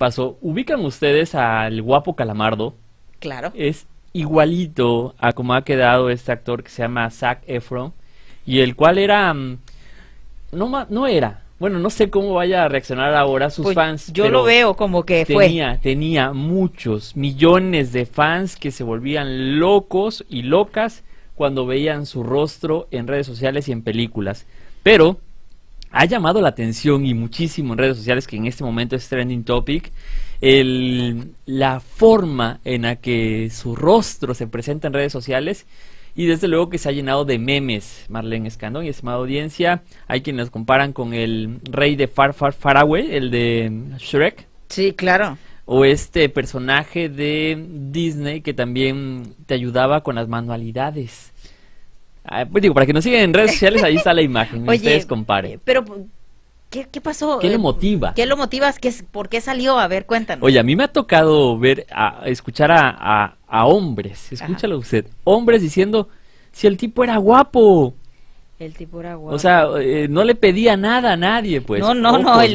paso, ubican ustedes al guapo calamardo. Claro. Es igualito a como ha quedado este actor que se llama Zac Efron y el cual era mm, no no era bueno no sé cómo vaya a reaccionar ahora sus pues, fans yo lo veo como que tenía fue. tenía muchos millones de fans que se volvían locos y locas cuando veían su rostro en redes sociales y en películas pero ha llamado la atención y muchísimo en redes sociales, que en este momento es trending topic, la forma en la que su rostro se presenta en redes sociales y desde luego que se ha llenado de memes, Marlene Escandón y estimada audiencia. Hay quienes comparan con el rey de Far Far Faraway, el de Shrek. Sí, claro. O este personaje de Disney que también te ayudaba con las manualidades. Pues digo, para que nos sigan en redes sociales, ahí está la imagen. ustedes comparen. Pero, ¿qué, ¿qué, pasó? ¿Qué lo eh, motiva? ¿Qué lo motiva? ¿Por qué salió? A ver, cuéntanos. Oye, a mí me ha tocado ver, a, escuchar a, a, hombres, escúchalo usted, hombres diciendo, si el tipo era guapo. El tipo era guapo. O sea, eh, no le pedía nada a nadie, pues. No, no, no, el,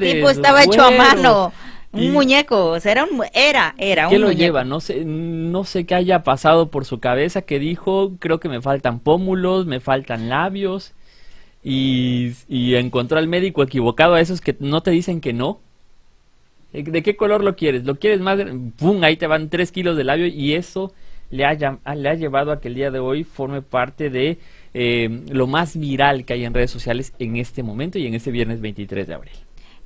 tipo estaba hecho a mano. Un muñeco, o era un, era, era ¿Qué lo lleva? No sé, no sé qué haya pasado por su cabeza que dijo, creo que me faltan pómulos, me faltan labios. Y, y encontró al médico equivocado, a esos que no te dicen que no. ¿De qué color lo quieres? ¿Lo quieres más? ¡Pum! Ahí te van tres kilos de labio y eso le ha, ah, le ha llevado a que el día de hoy forme parte de eh, lo más viral que hay en redes sociales en este momento y en este viernes 23 de abril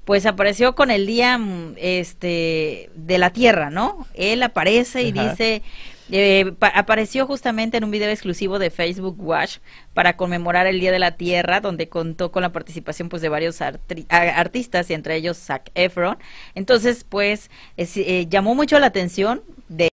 pues apareció con el día mm, este de la Tierra, ¿no? Él aparece y dice eh, apareció justamente en un video exclusivo de Facebook Watch para conmemorar el Día de la Tierra, donde contó con la participación pues de varios artistas y entre ellos Zac Efron. Entonces, pues eh, llamó mucho la atención de